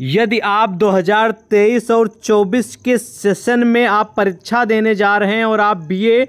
यदि आप 2023 और 24 के सेशन में आप परीक्षा देने जा रहे हैं और आप बीए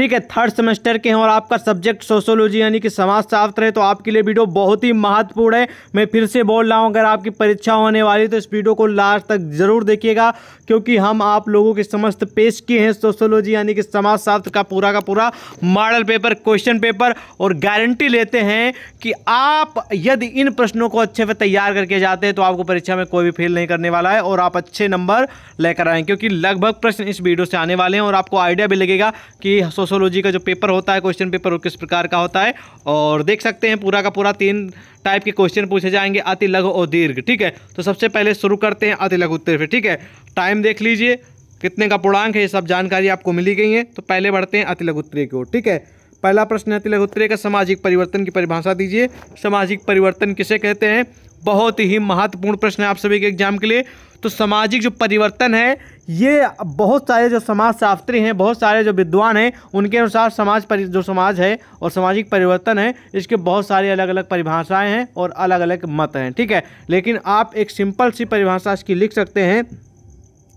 ठीक है थर्ड सेमेस्टर के हैं और आपका सब्जेक्ट सोशोलॉजी यानी कि समाज शास्त्र है तो आपके लिए वीडियो बहुत ही महत्वपूर्ण है मैं फिर से बोल रहा हूँ अगर आपकी परीक्षा होने वाली है तो इस वीडियो को लास्ट तक जरूर देखिएगा क्योंकि हम आप लोगों के समस्त पेश किए हैं सोशोलॉजी यानी कि समाज शास्त्र का पूरा का पूरा मॉडल पेपर क्वेश्चन पेपर और गारंटी लेते हैं कि आप यदि इन प्रश्नों को अच्छे से तैयार करके जाते हैं तो आपको परीक्षा में कोई भी फेल नहीं करने वाला है और आप अच्छे नंबर लेकर आए क्योंकि लगभग प्रश्न इस वीडियो से आने वाले हैं और आपको आइडिया भी लगेगा कि सोशोलॉजी का जो पेपर होता है क्वेश्चन पेपर वो किस प्रकार का होता है और देख सकते हैं पूरा का पूरा तीन टाइप के क्वेश्चन पूछे जाएंगे अति लघु और दीर्घ ठीक है तो सबसे पहले शुरू करते हैं अति लघु उत्तर फिर ठीक है टाइम देख लीजिए कितने का पूर्णांक है ये सब जानकारी आपको मिली गई है तो पहले बढ़ते हैं अति लघुत्तरीय की ओर ठीक है पहला प्रश्न है उत्तरे का सामाजिक परिवर्तन की परिभाषा दीजिए सामाजिक परिवर्तन किसे कहते हैं बहुत ही महत्वपूर्ण प्रश्न है आप सभी के एग्जाम के लिए तो सामाजिक जो परिवर्तन है ये बहुत सारे जो समाज शास्त्री हैं बहुत सारे जो विद्वान हैं उनके अनुसार समाज परि जो समाज है और सामाजिक परिवर्तन है इसके बहुत सारे अलग अलग परिभाषाएं हैं और अलग अलग मत हैं ठीक है लेकिन आप एक सिंपल सी परिभाषा इसकी लिख सकते हैं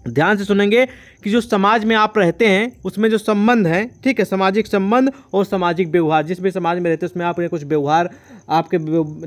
ध्यान से सुनेंगे कि जो समाज में आप रहते हैं उसमें जो संबंध है ठीक है सामाजिक संबंध और सामाजिक व्यवहार जिस भी समाज में रहते हैं उसमें आपके कुछ व्यवहार आपके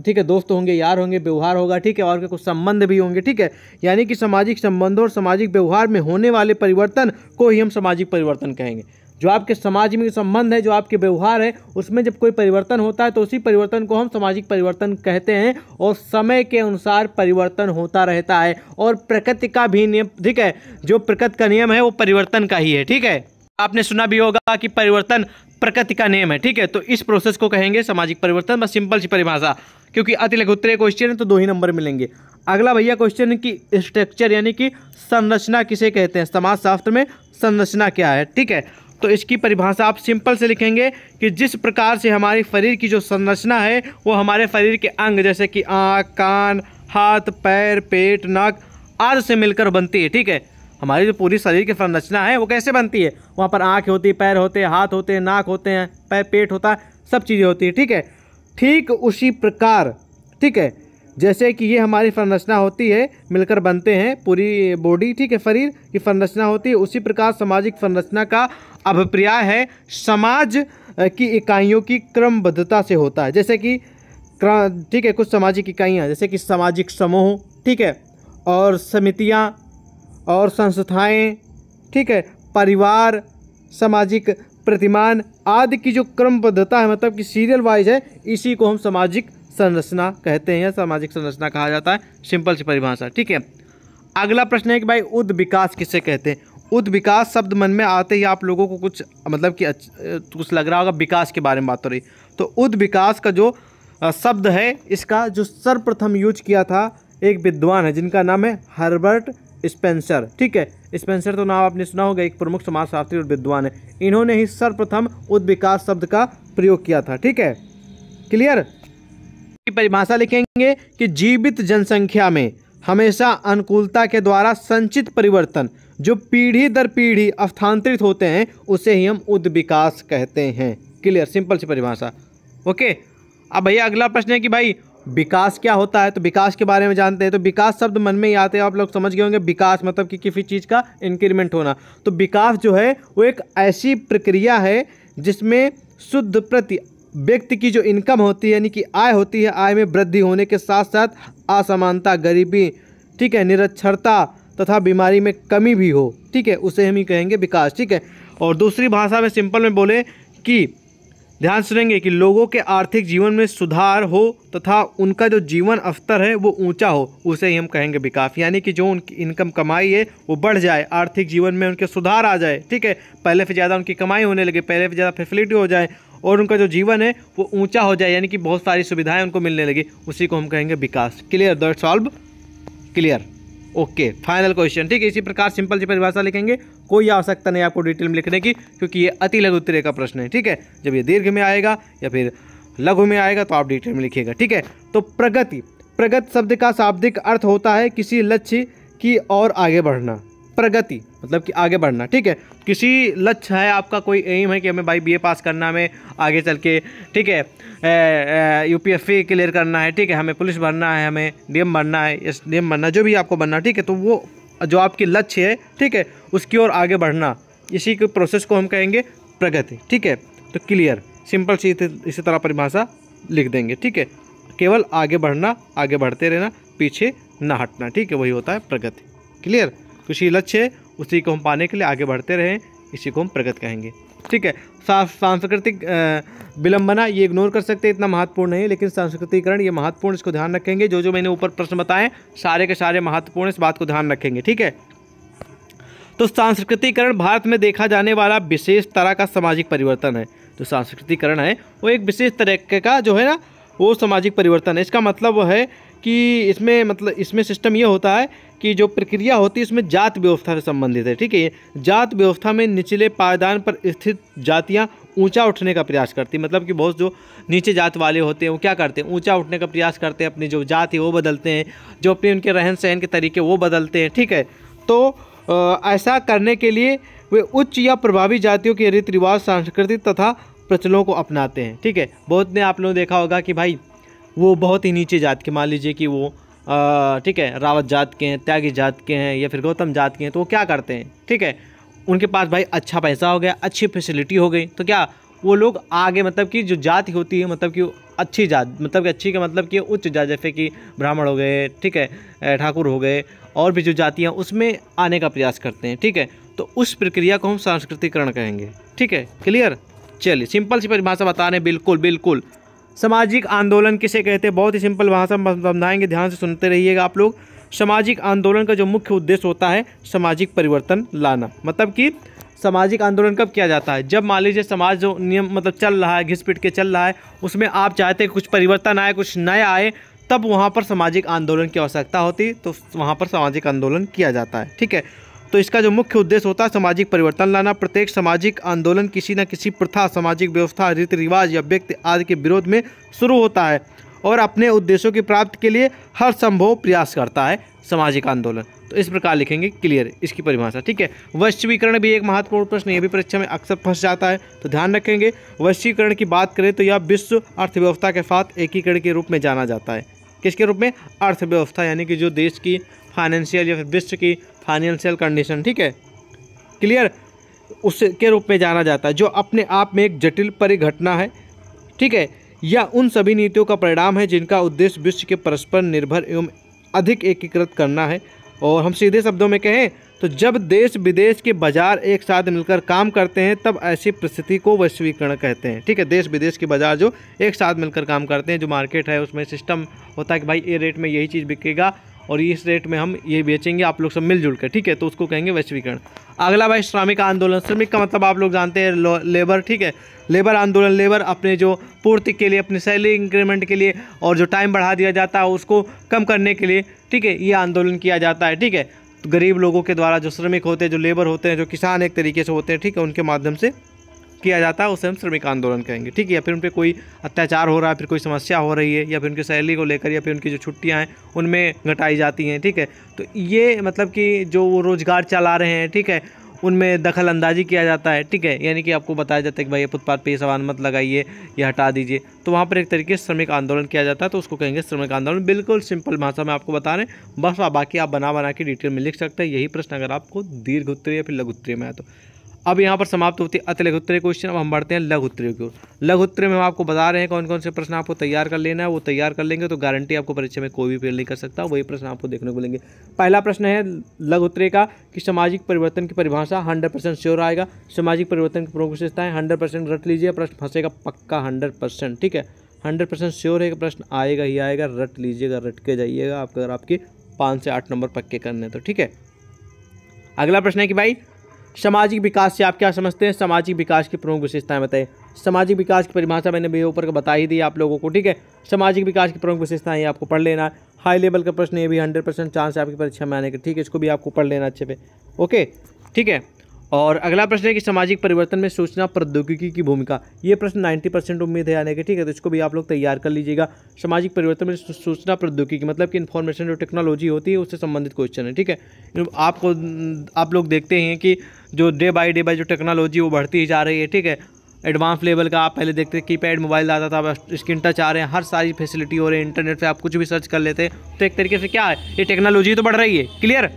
ठीक है दोस्त होंगे यार होंगे व्यवहार होगा ठीक है और के कुछ संबंध भी होंगे ठीक है यानी कि सामाजिक संबंधों और सामाजिक व्यवहार में होने वाले परिवर्तन को ही हम सामाजिक परिवर्तन कहेंगे जो आपके समाज में संबंध है जो आपके व्यवहार है उसमें जब कोई परिवर्तन होता है तो उसी परिवर्तन को हम सामाजिक परिवर्तन कहते हैं और समय के अनुसार परिवर्तन होता रहता है और प्रकृति का भी नियम ठीक है जो प्रकृति का नियम है वो परिवर्तन का ही है ठीक है आपने सुना भी होगा कि परिवर्तन प्रकृति का नियम है ठीक है तो इस प्रोसेस को कहेंगे सामाजिक परिवर्तन बस सिंपल सी परिभाषा क्योंकि अति लघुत्तरीय क्वेश्चन है तो दो ही नंबर मिलेंगे अगला भैया क्वेश्चन है कि स्ट्रक्चर यानी कि संरचना किसे कहते हैं समाजशास्त्र में संरचना क्या है ठीक है तो इसकी परिभाषा आप सिंपल से लिखेंगे कि जिस प्रकार से हमारे शरीर की जो संरचना है वो हमारे शरीर के अंग जैसे कि आँख कान हाथ पैर पेट नाक आदि से मिलकर बनती है ठीक है हमारी जो पूरी शरीर की संरचना है वो कैसे बनती है वहाँ पर आँख होती है पैर होते हैं हाथ होते हैं नाक होते हैं पैर पेट होता है सब चीज़ें होती है ठीक है ठीक उसी प्रकार ठीक है जैसे कि ये हमारी संरचना होती है मिलकर बनते हैं पूरी बॉडी ठीक है शरीर की संरचना होती है उसी प्रकार सामाजिक संरचना का अभिप्राय है समाज की इकाइयों की क्रमबद्धता से होता है जैसे कि ठीक है कुछ सामाजिक इकाइयाँ जैसे कि सामाजिक समूह ठीक है और समितियाँ और संस्थाएँ ठीक है परिवार सामाजिक प्रतिमान आदि की जो क्रमबद्धता है मतलब कि सीरियल वाइज है इसी को हम सामाजिक संरचना कहते हैं सामाजिक संरचना कहा जाता है सिंपल सी परिभाषा ठीक है अगला प्रश्न है कि भाई उद विकास किसे कहते हैं उद विकास शब्द मन में आते ही आप लोगों को कुछ मतलब कि कुछ लग रहा होगा विकास के बारे में बात हो रही तो उद विकास का जो शब्द है इसका जो सर्वप्रथम यूज किया था एक विद्वान है जिनका नाम है हर्बर्ट स्पेंसर ठीक है स्पेंसर तो नाम आपने सुना होगा एक प्रमुख समाजशास्त्री और विद्वान है इन्होंने ही सर्वप्रथम उद्विकास शब्द का प्रयोग किया था ठीक है क्लियर परिभाषा लिखेंगे कि जीवित जनसंख्या में हमेशा अनुकूलता के द्वारा संचित परिवर्तन जो पीढ़ी दर पीढ़ी स्थानांतरित होते हैं उसे ही हम उद्विकास कहते हैं क्लियर सिंपल सी परिभाषा ओके अब भैया अगला प्रश्न है कि भाई विकास क्या होता है तो विकास के बारे में जानते हैं तो विकास शब्द मन में ही आते हैं आप लोग समझ गए होंगे विकास मतलब कि किसी चीज़ का इंक्रीमेंट होना तो विकास जो है वो एक ऐसी प्रक्रिया है जिसमें शुद्ध प्रति व्यक्ति की जो इनकम होती है यानी कि आय होती है आय में वृद्धि होने के साथ साथ असमानता गरीबी ठीक है निरक्षरता तथा बीमारी में कमी भी हो ठीक है उसे हम ही कहेंगे विकास ठीक है और दूसरी भाषा में सिंपल में बोले कि ध्यान सुनेंगे कि लोगों के आर्थिक जीवन में सुधार हो तथा उनका जो जीवन स्तर है वो ऊंचा हो उसे ही हम कहेंगे विकास यानी कि जो उनकी इनकम कमाई है वो बढ़ जाए आर्थिक जीवन में उनके सुधार आ जाए ठीक है पहले से ज़्यादा उनकी कमाई होने लगे पहले से ज़्यादा फैसिलिटी हो जाए और उनका जो जीवन है वो ऊंचा हो जाए यानी कि बहुत सारी सुविधाएं उनको मिलने लगी उसी को हम कहेंगे विकास clear that solve clear okay final question ठीक है इसी प्रकार सिंपल सी परिभाषा लिखेंगे कोई आवश्यकता नहीं आपको डिटेल में लिखने की क्योंकि ये अति लघु उत्तरे का प्रश्न है ठीक है जब ये दीर्घ में आएगा या फिर लघु में आएगा तो आप डिटेल में लिखिएगा ठीक है तो प्रगति प्रगत शब्द का शाब्दिक अर्थ होता है किसी लक्ष्य की ओर आगे बढ़ना प्रगति मतलब कि आगे बढ़ना ठीक है किसी लक्ष्य है आपका कोई एम है कि हमें भाई बीए पास करना हमें आगे चल के ठीक है यूपीएससी क्लियर करना है ठीक है हमें पुलिस बनना है हमें डीएम बनना है एस डीएम बनना जो भी आपको बनना ठीक है तो वो जो आपकी लक्ष्य है ठीक है उसकी ओर आगे बढ़ना इसी के प्रोसेस को हम कहेंगे प्रगति ठीक है तो क्लियर सिंपल सी इसी तरह परिभाषा लिख देंगे ठीक है केवल आगे बढ़ना आगे बढ़ते रहना पीछे ना हटना ठीक है वही होता है प्रगति क्लियर कृषि लक्ष्य उसी को हम पाने के लिए आगे बढ़ते रहें इसी को हम प्रगत कहेंगे ठीक है सांस्कृतिक विलंबना ये इग्नोर कर सकते हैं इतना महत्वपूर्ण नहीं है लेकिन सांस्कृतिकरण ये महत्वपूर्ण इसको ध्यान रखेंगे जो जो मैंने ऊपर प्रश्न बताएं सारे के सारे महत्वपूर्ण इस बात को ध्यान रखेंगे ठीक है तो सांस्कृतिकरण भारत में देखा जाने वाला विशेष तरह का सामाजिक परिवर्तन है जो सांस्कृतिकरण है वो एक विशेष तरह का जो है ना वो सामाजिक परिवर्तन है इसका मतलब वो है कि इसमें मतलब इसमें सिस्टम ये होता है कि जो प्रक्रिया होती है इसमें जात व्यवस्था से संबंधित है ठीक है जात व्यवस्था में निचले पायदान पर स्थित जातियाँ ऊंचा उठने का प्रयास करती मतलब कि बहुत जो नीचे जात वाले होते हैं वो क्या करते हैं ऊंचा उठने का प्रयास करते हैं अपनी जो जात है वो बदलते हैं जो अपने उनके रहन सहन के तरीके वो बदलते हैं ठीक है तो आ, ऐसा करने के लिए वे उच्च या प्रभावी जातियों के रीति रिवाज सांस्कृतिक तथा प्रचलों को अपनाते हैं ठीक है बहुत ने आप लोगों ने देखा होगा कि भाई वो बहुत ही नीचे जात के मान लीजिए कि वो ठीक है रावत जात के हैं त्यागी जात के हैं या फिर गौतम जात के हैं तो वो क्या करते हैं ठीक है उनके पास भाई अच्छा पैसा हो गया अच्छी फैसिलिटी हो गई तो क्या वो लोग आगे मतलब कि जो जाति होती है मतलब कि अच्छी जात मतलब कि अच्छी का मतलब कि उच्च जात जैसे कि ब्राह्मण हो गए ठीक है ठाकुर हो गए और भी जो जातियाँ उसमें आने का प्रयास करते हैं ठीक है तो उस प्रक्रिया को हम सांस्कृतिकरण कहेंगे ठीक है क्लियर चलिए सिंपल सी परिभाषा बता रहे हैं बिल्कुल बिल्कुल सामाजिक आंदोलन किसे कहते हैं बहुत ही सिंपल भाषा समझाएंगे ध्यान से सुनते रहिएगा आप लोग सामाजिक आंदोलन का जो मुख्य उद्देश्य होता है सामाजिक परिवर्तन लाना मतलब कि सामाजिक आंदोलन कब किया जाता है जब मान लीजिए समाज जो नियम मतलब चल रहा है घिस पिट के चल रहा है उसमें आप चाहते हैं कुछ परिवर्तन आए कुछ नया आए तब वहाँ पर सामाजिक आंदोलन की आवश्यकता होती तो वहाँ पर सामाजिक आंदोलन किया जाता है ठीक है तो इसका जो मुख्य उद्देश्य होता है सामाजिक परिवर्तन लाना प्रत्येक सामाजिक आंदोलन किसी न किसी प्रथा सामाजिक व्यवस्था रीति रिवाज या व्यक्ति आदि के विरोध में शुरू होता है और अपने उद्देश्यों की प्राप्ति के लिए हर संभव प्रयास करता है सामाजिक आंदोलन तो इस प्रकार लिखेंगे क्लियर इसकी परिभाषा ठीक है वैश्वीकरण भी एक महत्वपूर्ण प्रश्न यह भी परीक्षा में अक्सर फंस जाता है तो ध्यान रखेंगे वैश्वीकरण की बात करें तो यह विश्व अर्थव्यवस्था के साथ एकीकरण के रूप में जाना जाता है किसके रूप में अर्थव्यवस्था यानी कि जो देश की फाइनेंशियल या फिर विश्व की फाइनेंशियल कंडीशन ठीक है क्लियर उसके रूप में जाना जाता है जो अपने आप में एक जटिल परिघटना है ठीक है या उन सभी नीतियों का परिणाम है जिनका उद्देश्य विश्व के परस्पर निर्भर एवं अधिक एकीकृत करना है और हम सीधे शब्दों में कहें तो जब देश विदेश के बाजार एक साथ मिलकर काम करते हैं तब ऐसी परिस्थिति को वैश्वीकरण कहते हैं ठीक है देश विदेश के बाजार जो एक साथ मिलकर काम करते हैं जो मार्केट है उसमें सिस्टम होता है कि भाई ये रेट में यही चीज़ बिकेगा और इस रेट में हम ये बेचेंगे आप लोग सब मिलजुल कर ठीक है तो उसको कहेंगे वैश्वीकरण अगला भाई श्रमिक आंदोलन श्रमिक का मतलब आप लोग जानते हैं लेबर ठीक है लेबर आंदोलन लेबर अपने जो पूर्ति के लिए अपने सैलरी इंक्रीमेंट के लिए और जो टाइम बढ़ा दिया जाता है उसको कम करने के लिए ठीक है ये आंदोलन किया जाता है ठीक है तो गरीब लोगों के द्वारा जो श्रमिक होते हैं जो लेबर होते हैं जो किसान एक तरीके से होते हैं ठीक है उनके माध्यम से किया जाता है उसे हम श्रमिक आंदोलन कहेंगे ठीक है या फिर उन पर कोई अत्याचार हो रहा है फिर कोई समस्या हो रही है या फिर उनकी सैलरी को लेकर या फिर उनकी जो छुट्टियाँ हैं उनमें घटाई जाती हैं ठीक है तो ये मतलब कि जो वो रोज़गार चला रहे हैं ठीक है उनमें दखल अंदाजी किया जाता है ठीक है यानी कि आपको बताया जाता है कि भाई फुटपाथ पे ये सामान मत लगाइए या हटा दीजिए तो वहाँ पर एक तरीके से श्रमिक आंदोलन किया जाता है तो उसको कहेंगे श्रमिक आंदोलन बिल्कुल सिंपल भाषा में आपको बता रहे हैं बस बाकी आप बना बना के डिटेल में लिख सकते हैं यही प्रश्न अगर आपको दीर्घ उत्तरीय या फिर लघु उत्तरीय में आए तो अब यहाँ पर समाप्त होती है अति उत्तरीय क्वेश्चन अब हम बढ़ते हैं लघु उत्तरीय की ओर लघु उत्तरीय में हम आपको बता रहे हैं कौन कौन से प्रश्न आपको तैयार कर लेना है वो तैयार कर लेंगे तो गारंटी आपको परीक्षा में कोई भी फेल नहीं कर सकता वही प्रश्न आपको देखने को मिलेंगे पहला प्रश्न है लघु उत्तरीय का कि सामाजिक परिवर्तन की परिभाषा हंड्रेड परसेंट श्योर आएगा सामाजिक परिवर्तन की प्रमुख विशेषताएं हंड्रेड परसेंट रट लीजिए प्रश्न फंसेगा पक्का हंड्रेड परसेंट ठीक है हंड्रेड परसेंट श्योर है कि प्रश्न आएगा ही आएगा रट लीजिएगा रट के जाइएगा आपके अगर आपके पाँच से आठ नंबर पक्के करने तो ठीक है अगला प्रश्न है कि भाई सामाजिक विकास से आप क्या समझते हैं सामाजिक विकास की प्रमुख विशेषताएं बताएं सामाजिक विकास की परिभाषा मैंने भी ऊपर बता ही दी आप लोगों को ठीक है सामाजिक विकास की प्रमुख विशेषताएं आपको पढ़ लेना हाई लेवल का प्रश्न ये भी हंड्रेड परसेंट चांस है आपकी परीक्षा में आने का ठीक है इसको भी आपको पढ़ लेना अच्छे पे ओके ठीक है और अगला प्रश्न है कि सामाजिक परिवर्तन में सूचना प्रौद्योगिकी की भूमिका ये प्रश्न 90 परसेंट उम्मीद है आने के ठीक है तो इसको भी आप लोग तैयार कर लीजिएगा सामाजिक परिवर्तन में सूचना प्रौद्योगिकी मतलब कि इन्फॉर्मेशन जो टेक्नोलॉजी होती है उससे संबंधित क्वेश्चन है ठीक है आपको आप लोग देखते हैं कि जो डे बाई डे बाई जो टेक्नोलॉजी वो बढ़ती ही जा रही है ठीक है एडवांस लेवल का आप पहले देखते की पैड मोबाइल आता था स्क्रीन टच आ रहे हैं हर सारी फैसिलिटी हो रही है इंटरनेट पे आप कुछ भी सर्च कर लेते हैं तो एक तरीके से क्या है ये टेक्नोलॉजी तो बढ़ रही है क्लियर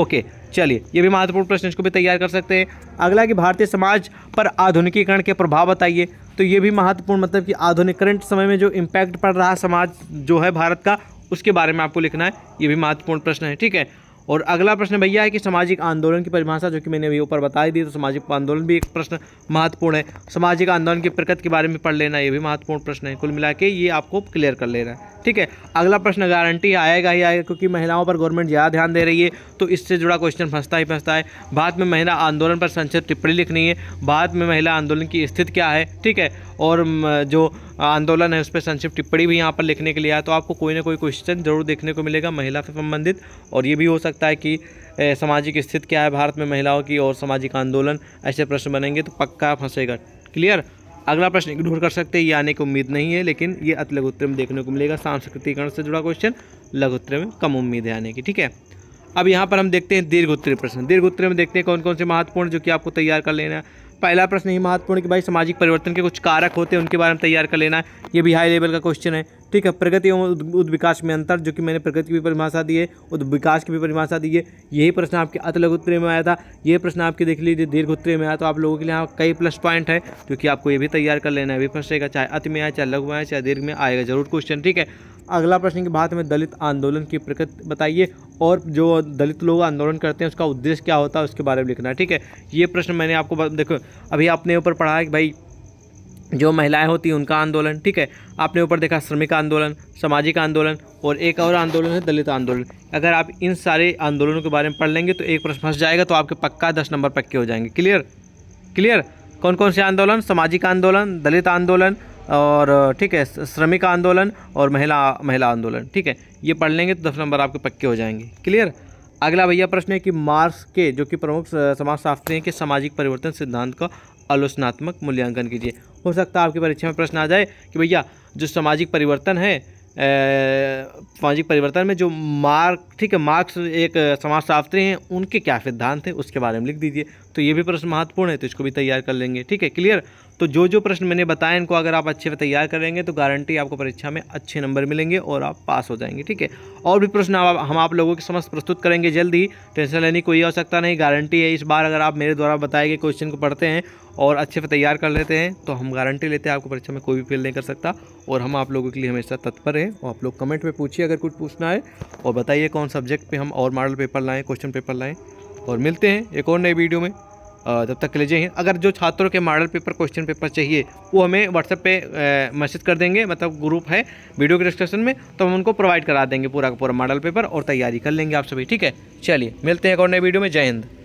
ओके चलिए ये भी महत्वपूर्ण प्रश्न इसको भी तैयार कर सकते हैं अगला कि भारतीय समाज पर आधुनिकीकरण के प्रभाव बताइए तो ये भी महत्वपूर्ण मतलब कि आधुनिक करंट समय में जो इम्पैक्ट पड़ रहा समाज जो है भारत का उसके बारे में आपको लिखना है ये भी महत्वपूर्ण प्रश्न है ठीक है और अगला प्रश्न भैया है कि सामाजिक आंदोलन की परिभाषा जो कि मैंने अभी ऊपर बताई दी तो सामाजिक आंदोलन भी एक प्रश्न महत्वपूर्ण है सामाजिक आंदोलन की प्रकृति के बारे में पढ़ लेना ये भी महत्वपूर्ण प्रश्न है कुल मिला के ये आपको क्लियर कर लेना है ठीक है अगला प्रश्न गारंटी आएगा ही आएगा क्योंकि महिलाओं पर गवर्नमेंट ज़्यादा ध्यान दे रही है तो इससे जुड़ा क्वेश्चन फंसता ही फंसता है भारत में महिला आंदोलन पर संक्षिप्त टिप्पणी लिखनी है भारत में महिला आंदोलन की स्थिति क्या है ठीक है और जो आंदोलन है उस पर संक्षिप्त टिप्पणी भी यहाँ पर लिखने के लिए आया तो आपको कोई ना कोई क्वेश्चन जरूर देखने को मिलेगा महिला से संबंधित और ये भी हो सकता है कि सामाजिक स्थिति क्या है भारत में महिलाओं की और सामाजिक आंदोलन ऐसे प्रश्न बनेंगे तो पक्का फंसेगा क्लियर अगला प्रश्न इग्नोर कर सकते हैं ये आने की उम्मीद नहीं है लेकिन ये अति उत्तर में देखने को मिलेगा सांस्कृतिकरण से जुड़ा क्वेश्चन उत्तर में कम उम्मीद है आने की ठीक है अब यहाँ पर हम देखते हैं दीर्घ उत्तरीय प्रश्न दीर्घ उत्तरीय में देखते हैं कौन कौन से महत्वपूर्ण जो कि आपको तैयार कर लेना है पहला प्रश्न ही महत्वपूर्ण कि भाई सामाजिक परिवर्तन के कुछ कारक होते हैं उनके बारे में तैयार कर लेना है ये भी हाई लेवल का क्वेश्चन है ठीक है प्रगति एवं उद्विकास में अंतर जो कि मैंने प्रगति की भी परिभाषा दी है उद्विकास की भी परिभाषा दी है यही प्रश्न आपके लघु उत्तरे में आया था ये प्रश्न आपके देख लीजिए दीर्घ उत्तरे में आया तो आप लोगों के लिए यहाँ कई प्लस पॉइंट है क्योंकि आपको ये भी तैयार कर लेना है भी रहेगा चाहे अति में आए चाहे लघु में आए चाहे दीर्घ में आएगा जरूर क्वेश्चन ठीक है अगला प्रश्न की बात में दलित आंदोलन की प्रकृति बताइए और जो दलित लोग आंदोलन करते हैं उसका उद्देश्य क्या होता है उसके बारे में लिखना है ठीक है ये प्रश्न मैंने आपको देखो अभी आपने ऊपर पढ़ा है कि भाई जो महिलाएं होती हैं उनका आंदोलन ठीक है आपने ऊपर देखा श्रमिक आंदोलन सामाजिक आंदोलन और एक और आंदोलन है दलित आंदोलन अगर आप इन सारे आंदोलनों के बारे में पढ़ लेंगे तो एक प्रश्न फंस जाएगा तो आपके पक्का दस नंबर पक्के हो जाएंगे क्लियर क्लियर कौन कौन से आंदोलन सामाजिक आंदोलन दलित आंदोलन और ठीक है श्रमिक आंदोलन और महिला महिला आंदोलन ठीक है ये पढ़ लेंगे तो दस नंबर आपके पक्के हो जाएंगे क्लियर अगला भैया प्रश्न है कि मार्क्स के जो कि प्रमुख समाजशास्त्री हैं कि सामाजिक परिवर्तन सिद्धांत का आलोचनात्मक मूल्यांकन कीजिए हो सकता है आपकी परीक्षा में प्रश्न आ जाए कि भैया जो सामाजिक परिवर्तन है सामाजिक परिवर्तन में जो मार्क ठीक है मार्क्स एक समाजशास्त्री हैं उनके क्या सिद्धांत हैं उसके बारे में लिख दीजिए तो ये भी प्रश्न महत्वपूर्ण है तो इसको भी तैयार कर लेंगे ठीक है क्लियर तो जो जो प्रश्न मैंने बताया इनको अगर आप अच्छे से तैयार करेंगे तो गारंटी आपको परीक्षा में अच्छे नंबर मिलेंगे और आप पास हो जाएंगे ठीक है और भी प्रश्न हम आप लोगों के समस्त प्रस्तुत करेंगे जल्द ही टेंशन लेने की कोई आवश्यकता नहीं गारंटी है इस बार अगर आप मेरे द्वारा बताए गए क्वेश्चन को पढ़ते हैं और अच्छे से तैयार कर लेते हैं तो हम गारंटी लेते हैं आपको परीक्षा में कोई भी फेल नहीं कर सकता और हम आप लोगों के लिए हमेशा तत्पर हैं और आप लोग कमेंट में पूछिए अगर कुछ पूछना है और बताइए कौन सब्जेक्ट पे हम और मॉडल पेपर लाएँ क्वेश्चन पेपर लाएँ और मिलते हैं एक और नए वीडियो में तब तक के लिए जय हिंद अगर जो छात्रों के मॉडल पेपर क्वेश्चन पेपर चाहिए वो हमें व्हाट्सएप पे मैसेज कर देंगे मतलब ग्रुप है वीडियो के डिस्क्रिप्शन में तो हम उनको प्रोवाइड करा देंगे पूरा का पूरा मॉडल पेपर और तैयारी कर लेंगे आप सभी ठीक है चलिए मिलते हैं एक और नए वीडियो में जय हिंद